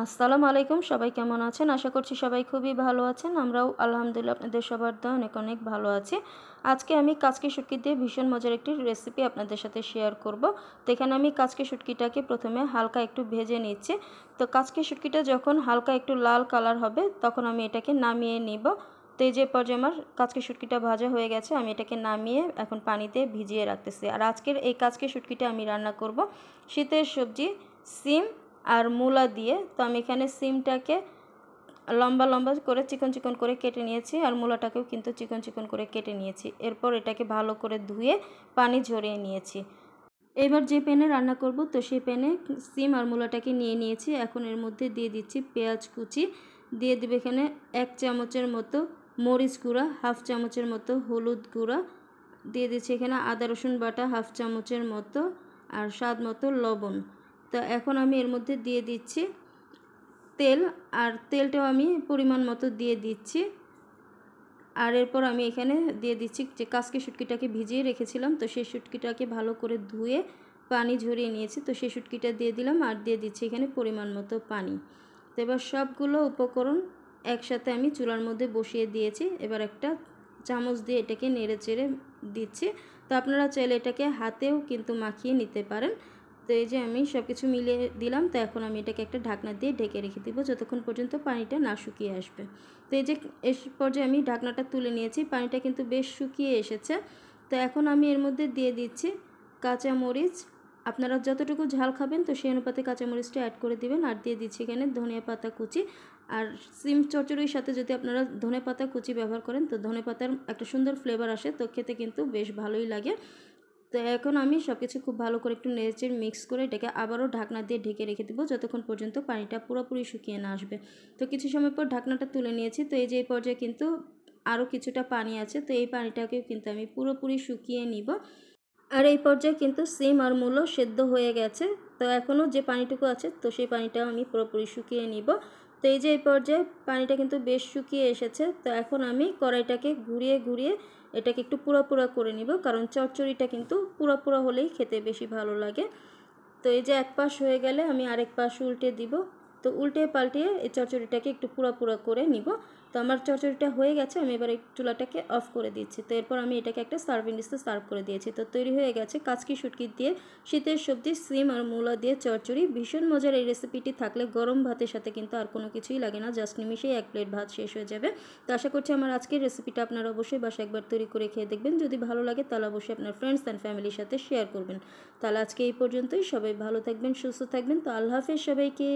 আসসালামু আলাইকুম সবাই কেমন আছেন আশা করছি সবাই খুবই ভালো আছেন আমরাও আলহামদুলিল্লাহ আপনাদের সবার দা অনেক অনেক ভালো আছি আজকে আমি কাজকি শুটকি দিয়ে ভীষণ মজার একটি রেসিপি আপনাদের সাথে শেয়ার করব তো এখানে আমি কাজকি সুটকিটাকে প্রথমে হালকা একটু ভেজে নিচ্ছি তো কাজকি সুটকিটা যখন হালকা একটু লাল কালার হবে তখন আমি এটাকে নামিয়ে নিব তো এই যে পর্যায়ে আমার কাজকে সুটকিটা ভাজা হয়ে গেছে আমি এটাকে নামিয়ে এখন পানিতে ভিজিয়ে রাখতেছি আর আজকের এই কাজকে সুটকিটা আমি রান্না করব শীতের সবজি সিম আর মূলা দিয়ে তো আমি এখানে সিমটাকে লম্বা লম্বা করে চিকন চিকন করে কেটে নিয়েছি আর মূলাটাকেও কিন্তু চিকন চিকন করে কেটে নিয়েছি এরপর এটাকে ভালো করে ধুয়ে পানি ঝরিয়ে নিয়েছি এবার যে প্যানে রান্না করব তো সেই প্যানে সিম আর মূলাটাকে নিয়ে নিয়েছি এখন এর মধ্যে দিয়ে দিচ্ছি পেঁয়াজ কুচি দিয়ে দেবে এখানে এক চামচের মতো মরিচ গুঁড়া হাফ চামচের মতো হলুদ গুঁড়া দিয়ে দিচ্ছি এখানে আদা রসুন বাটা হাফ চামচের মতো আর স্বাদ মতো লবণ তো এখন আমি এর মধ্যে দিয়ে দিচ্ছি তেল আর তেলটাও আমি পরিমাণ মতো দিয়ে দিচ্ছি আর এরপর আমি এখানে দিয়ে দিচ্ছি যে কাঁচকে শুটকিটাকে ভিজিয়ে রেখেছিলাম তো সেই শুটকিটাকে ভালো করে ধুয়ে পানি ঝরিয়ে নিয়েছি তো সেই শুটকিটা দিয়ে দিলাম আর দিয়ে দিচ্ছি এখানে পরিমাণ মতো পানি তো এবার সবগুলো উপকরণ একসাথে আমি চুলার মধ্যে বসিয়ে দিয়েছি এবার একটা চামচ দিয়ে এটাকে নেড়ে চেড়ে দিচ্ছি তো আপনারা চাইলে এটাকে হাতেও কিন্তু মাখিয়ে নিতে পারেন তো এই যে আমি সব কিছু মিলিয়ে দিলাম তো এখন আমি এটাকে একটা ঢাকনা দিয়ে ঢেকে রেখে দিব যতক্ষণ পর্যন্ত পানিটা না শুকিয়ে আসবে তো এই যে এস পর্যায়ে আমি ঢাকনাটা তুলে নিয়েছি পানিটা কিন্তু বেশ শুকিয়ে এসেছে তো এখন আমি এর মধ্যে দিয়ে দিচ্ছি কাঁচা মরিচ আপনারা যতটুকু ঝাল খাবেন তো সেই অনুপাতে কাঁচামরিচটা অ্যাড করে দিবেন আর দিয়ে দিচ্ছি এখানে ধনিয়া পাতা কুচি আর সিম চচড়ির সাথে যদি আপনারা ধনে পাতা কুচি ব্যবহার করেন তো ধনে পাতার একটা সুন্দর ফ্লেভার আসে তো খেতে কিন্তু বেশ ভালোই লাগে তো এখন আমি সব কিছু খুব ভালো করে একটু নেচে মিক্স করে এটাকে আবারও ঢাকনা দিয়ে ঢেকে রেখে দেবো যতক্ষণ পর্যন্ত পানিটা পুরোপুরি শুকিয়ে না আসবে তো কিছু সময় পর ঢাকনাটা তুলে নিয়েছি তো এই যে এই পর্যায়ে কিন্তু আরও কিছুটা পানি আছে তো এই পানিটাকেও কিন্তু আমি পুরোপুরি শুকিয়ে নিব আর এই পর্যায়ে কিন্তু সিম আর মূল্য সেদ্ধ হয়ে গেছে তো এখনও যে পানিটুকু আছে তো সেই পানিটাও আমি পুরোপুরি শুকিয়ে নিব তো এই যে এই পর্যায়ে পানিটা কিন্তু বেশ শুকিয়ে এসেছে তো এখন আমি কড়াইটাকে ঘুরিয়ে ঘুরিয়ে এটাকে একটু পুরা পুরা করে নিব কারণ চচ্চড়িটা কিন্তু পুরা পুরা হলেই খেতে বেশি ভালো লাগে তো এই যে এক পাশ হয়ে গেলে আমি আরেক পাশ উল্টে দিব তো উল্টে পাল্টে এই চচ্চড়িটাকে একটু পুরা পুরা করে নিব তো আমার চচ্চড়িটা হয়ে গেছে আমি এবার এই চুলাটাকে অফ করে দিচ্ছি তো এরপর আমি এটাকে একটা সার্ভিং ডিসে সার্ভ করে দিয়েছি তো তৈরি হয়ে গেছে কাচকি শুটকি দিয়ে শীতের সবজি সিম আর মূলা দিয়ে চচ্চড়ি ভীষণ মজার এই রেসিপিটি থাকলে গরম ভাতের সাথে কিন্তু আর কোনো কিছুই লাগে না জাস্ট নিমিশেই এক প্লেট ভাত শেষ হয়ে যাবে তো আশা করছি আমার আজকের রেসিপিটা আপনারা অবশ্যই বাসা একবার তৈরি করে খেয়ে দেখবেন যদি ভালো লাগে তাহলে অবশ্যই আপনার ফ্রেন্ডস অ্যান্ড ফ্যামিলির সাথে শেয়ার করবেন তাহলে আজকে এই পর্যন্তই সবাই ভালো থাকবেন সুস্থ থাকবেন তো আল্লাহ হাফেজ সবাইকে